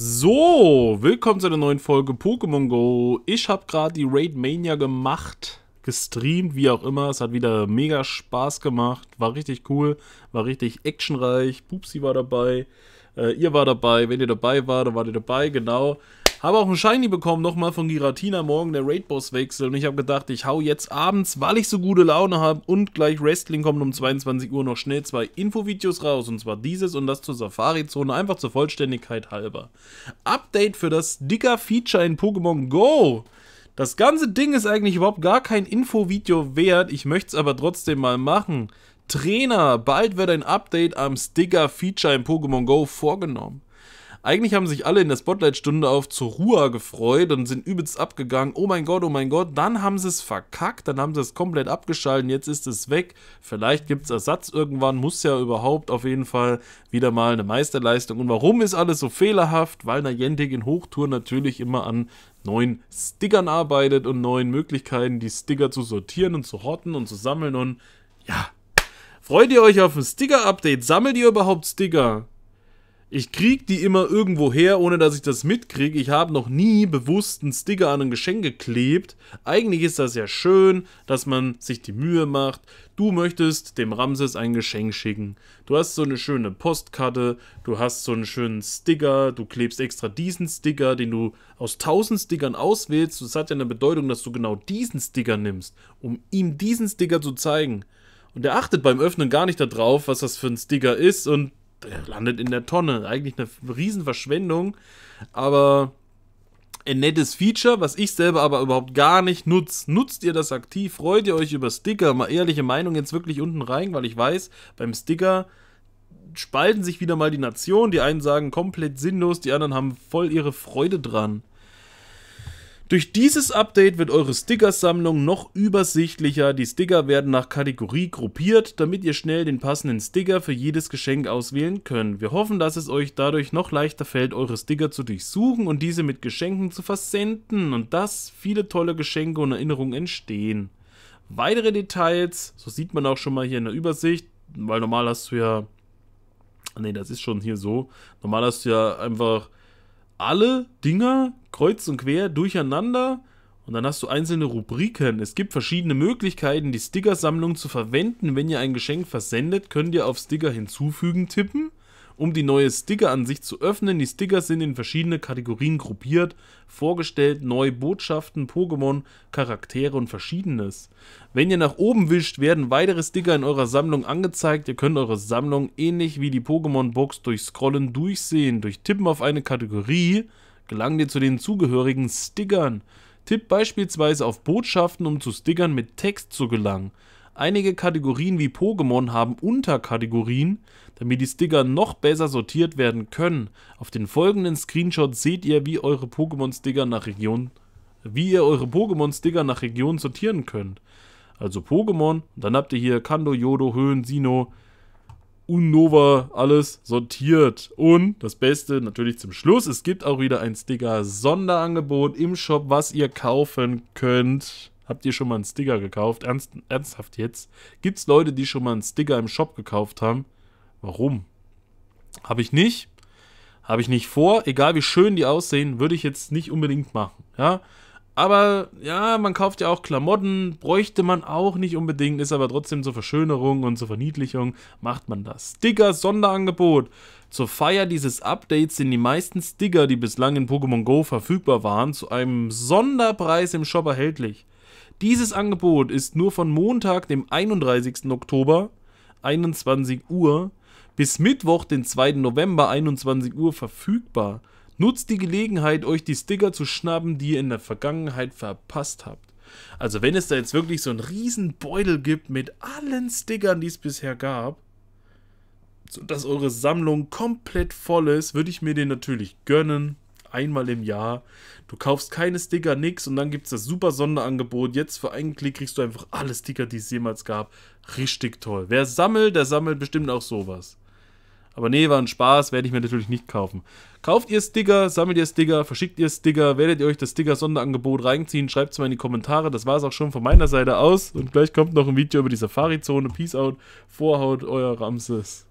So, willkommen zu einer neuen Folge Pokémon Go. Ich habe gerade die Raid Mania gemacht, gestreamt, wie auch immer. Es hat wieder mega Spaß gemacht, war richtig cool, war richtig actionreich. Pupsi war dabei, äh, ihr war dabei, wenn ihr dabei war, dann wart ihr dabei, genau. Habe auch einen Shiny bekommen, nochmal von Giratina, morgen der Raid-Boss-Wechsel. Und ich habe gedacht, ich hau jetzt abends, weil ich so gute Laune habe und gleich Wrestling kommt um 22 Uhr noch schnell zwei Infovideos raus. Und zwar dieses und das zur Safari-Zone, einfach zur Vollständigkeit halber. Update für das Sticker-Feature in Pokémon Go. Das ganze Ding ist eigentlich überhaupt gar kein Infovideo wert, ich möchte es aber trotzdem mal machen. Trainer, bald wird ein Update am Sticker-Feature in Pokémon Go vorgenommen. Eigentlich haben sich alle in der Spotlight-Stunde auf Zorua gefreut und sind übelst abgegangen. Oh mein Gott, oh mein Gott. Dann haben sie es verkackt, dann haben sie es komplett abgeschalten. Jetzt ist es weg. Vielleicht gibt es Ersatz irgendwann. Muss ja überhaupt auf jeden Fall wieder mal eine Meisterleistung. Und warum ist alles so fehlerhaft? Weil Niantic in Hochtouren natürlich immer an neuen Stickern arbeitet und neuen Möglichkeiten, die Sticker zu sortieren und zu horten und zu sammeln. Und ja, freut ihr euch auf ein Sticker-Update? Sammelt ihr überhaupt Sticker? Ich krieg die immer irgendwo her, ohne dass ich das mitkriege. Ich habe noch nie bewusst einen Sticker an ein Geschenk geklebt. Eigentlich ist das ja schön, dass man sich die Mühe macht. Du möchtest dem Ramses ein Geschenk schicken. Du hast so eine schöne Postkarte, du hast so einen schönen Sticker, du klebst extra diesen Sticker, den du aus tausend Stickern auswählst. Das hat ja eine Bedeutung, dass du genau diesen Sticker nimmst, um ihm diesen Sticker zu zeigen. Und er achtet beim Öffnen gar nicht darauf, was das für ein Sticker ist und der äh, landet in der Tonne. Eigentlich eine Riesenverschwendung, aber ein nettes Feature, was ich selber aber überhaupt gar nicht nutze. Nutzt ihr das aktiv? Freut ihr euch über Sticker? Mal ehrliche Meinung jetzt wirklich unten rein, weil ich weiß, beim Sticker spalten sich wieder mal die Nationen. Die einen sagen komplett sinnlos, die anderen haben voll ihre Freude dran. Durch dieses Update wird eure Sticker-Sammlung noch übersichtlicher. Die Sticker werden nach Kategorie gruppiert, damit ihr schnell den passenden Sticker für jedes Geschenk auswählen könnt. Wir hoffen, dass es euch dadurch noch leichter fällt, eure Sticker zu durchsuchen und diese mit Geschenken zu versenden und dass viele tolle Geschenke und Erinnerungen entstehen. Weitere Details, so sieht man auch schon mal hier in der Übersicht, weil normal hast du ja Ne, das ist schon hier so. Normal hast du ja einfach alle Dinger kreuz und quer durcheinander und dann hast du einzelne Rubriken. Es gibt verschiedene Möglichkeiten, die Stickersammlung zu verwenden. Wenn ihr ein Geschenk versendet, könnt ihr auf Sticker hinzufügen tippen um die neue Sticker-Ansicht zu öffnen. Die Sticker sind in verschiedene Kategorien gruppiert, vorgestellt, neue Botschaften, Pokémon, Charaktere und verschiedenes. Wenn ihr nach oben wischt, werden weitere Sticker in eurer Sammlung angezeigt. Ihr könnt eure Sammlung ähnlich wie die Pokémon-Box durch Scrollen durchsehen. Durch Tippen auf eine Kategorie gelangt ihr zu den zugehörigen Stickern. Tippt beispielsweise auf Botschaften, um zu Stickern mit Text zu gelangen. Einige Kategorien wie Pokémon haben Unterkategorien, damit die Sticker noch besser sortiert werden können. Auf den folgenden Screenshots seht ihr, wie eure Pokémon Sticker nach Region wie ihr eure Pokémon Sticker nach Region sortieren könnt. Also Pokémon, dann habt ihr hier Kando, Yodo, Höhen, Sino, Unova, alles sortiert. Und das Beste natürlich zum Schluss, es gibt auch wieder ein Sticker Sonderangebot im Shop, was ihr kaufen könnt. Habt ihr schon mal einen Sticker gekauft? Ernst, ernsthaft jetzt? Gibt es Leute, die schon mal einen Sticker im Shop gekauft haben? Warum? Habe ich nicht. Habe ich nicht vor. Egal wie schön die aussehen, würde ich jetzt nicht unbedingt machen. Ja. Aber ja, man kauft ja auch Klamotten, bräuchte man auch nicht unbedingt, ist aber trotzdem zur Verschönerung und zur Verniedlichung macht man das. Sticker Sonderangebot. Zur Feier dieses Updates sind die meisten Sticker, die bislang in Pokémon Go verfügbar waren, zu einem Sonderpreis im Shop erhältlich. Dieses Angebot ist nur von Montag, dem 31. Oktober, 21 Uhr, bis Mittwoch, den 2. November, 21 Uhr verfügbar. Nutzt die Gelegenheit, euch die Sticker zu schnappen, die ihr in der Vergangenheit verpasst habt. Also wenn es da jetzt wirklich so einen riesen Beutel gibt mit allen Stickern, die es bisher gab, sodass eure Sammlung komplett voll ist, würde ich mir den natürlich gönnen einmal im Jahr. Du kaufst keine Sticker, nix und dann gibt es das super Sonderangebot. Jetzt für einen Klick kriegst du einfach alle Sticker, die es jemals gab. Richtig toll. Wer sammelt, der sammelt bestimmt auch sowas. Aber nee, war ein Spaß, werde ich mir natürlich nicht kaufen. Kauft ihr Sticker, sammelt ihr Sticker, verschickt ihr Sticker, werdet ihr euch das Sticker-Sonderangebot reinziehen, schreibt es mal in die Kommentare. Das war es auch schon von meiner Seite aus. Und gleich kommt noch ein Video über die Safari-Zone. Peace out, Vorhaut, euer Ramses.